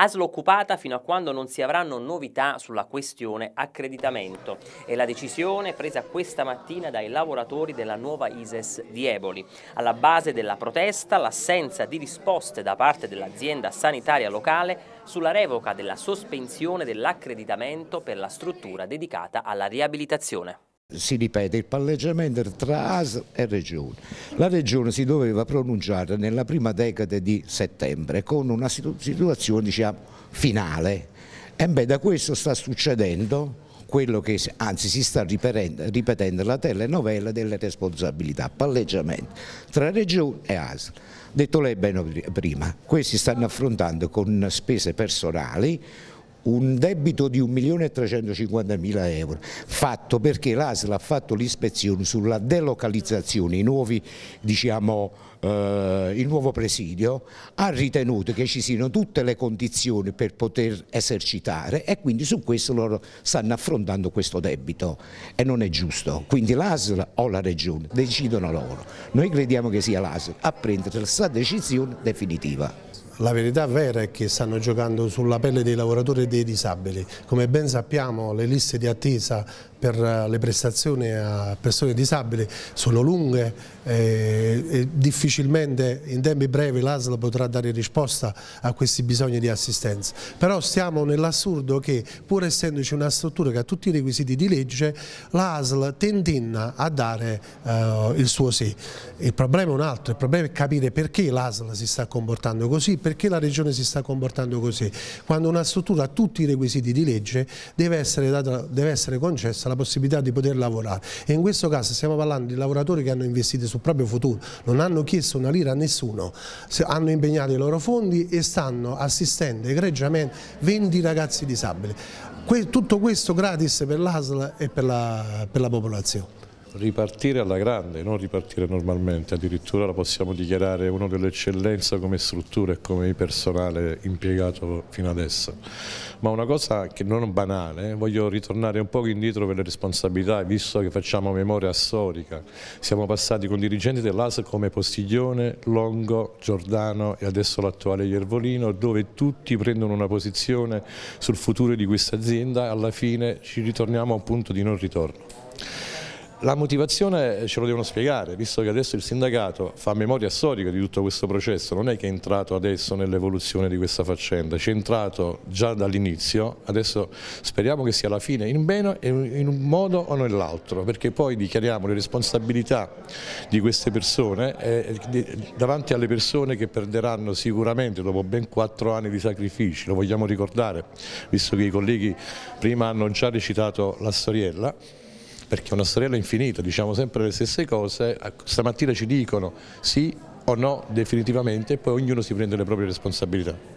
ASL occupata fino a quando non si avranno novità sulla questione accreditamento. È la decisione presa questa mattina dai lavoratori della nuova ISES di Eboli. Alla base della protesta l'assenza di risposte da parte dell'azienda sanitaria locale sulla revoca della sospensione dell'accreditamento per la struttura dedicata alla riabilitazione si ripete il palleggiamento tra AS e Regione. La Regione si doveva pronunciare nella prima decade di settembre con una situazione diciamo, finale. E beh, da questo sta succedendo quello che anzi si sta ripetendo, ripetendo la telenovela delle responsabilità, palleggiamento tra Regione e ASL. Detto lei bene prima, questi stanno affrontando con spese personali un debito di 1.350.000 euro, fatto perché l'ASL ha fatto l'ispezione sulla delocalizzazione, nuovi, diciamo, eh, il nuovo presidio ha ritenuto che ci siano tutte le condizioni per poter esercitare e quindi su questo loro stanno affrontando questo debito e non è giusto, quindi l'ASL o la Regione decidono loro, noi crediamo che sia l'ASL a prendere questa decisione definitiva. La verità vera è che stanno giocando sulla pelle dei lavoratori e dei disabili. Come ben sappiamo le liste di attesa per eh, le prestazioni a persone disabili sono lunghe eh, e difficilmente in tempi brevi l'ASL potrà dare risposta a questi bisogni di assistenza. Però stiamo nell'assurdo che pur essendoci una struttura che ha tutti i requisiti di legge l'ASL tendenna a dare eh, il suo sì. Il problema è un altro, il problema è capire perché l'ASL si sta comportando così, perché la Regione si sta comportando così? Quando una struttura ha tutti i requisiti di legge deve essere, data, deve essere concessa la possibilità di poter lavorare e in questo caso stiamo parlando di lavoratori che hanno investito sul proprio futuro, non hanno chiesto una lira a nessuno, hanno impegnato i loro fondi e stanno assistendo egregiamente 20 ragazzi disabili. tutto questo gratis per l'ASL e per la, per la popolazione ripartire alla grande, non ripartire normalmente, addirittura la possiamo dichiarare uno dell'eccellenza come struttura e come personale impiegato fino adesso. Ma una cosa che non è banale, eh, voglio ritornare un po' indietro per le responsabilità, visto che facciamo memoria storica. Siamo passati con dirigenti dell'AS come Postiglione, Longo, Giordano e adesso l'attuale Iervolino, dove tutti prendono una posizione sul futuro di questa azienda e alla fine ci ritorniamo a un punto di non ritorno. La motivazione eh, ce lo devono spiegare, visto che adesso il sindacato fa memoria storica di tutto questo processo, non è che è entrato adesso nell'evoluzione di questa faccenda, c'è entrato già dall'inizio, adesso speriamo che sia la fine in bene in un modo o nell'altro, perché poi dichiariamo le responsabilità di queste persone eh, davanti alle persone che perderanno sicuramente dopo ben quattro anni di sacrifici, lo vogliamo ricordare, visto che i colleghi prima hanno già recitato la storiella, perché è una astoriello infinita, diciamo sempre le stesse cose, ecco, stamattina ci dicono sì o no definitivamente e poi ognuno si prende le proprie responsabilità.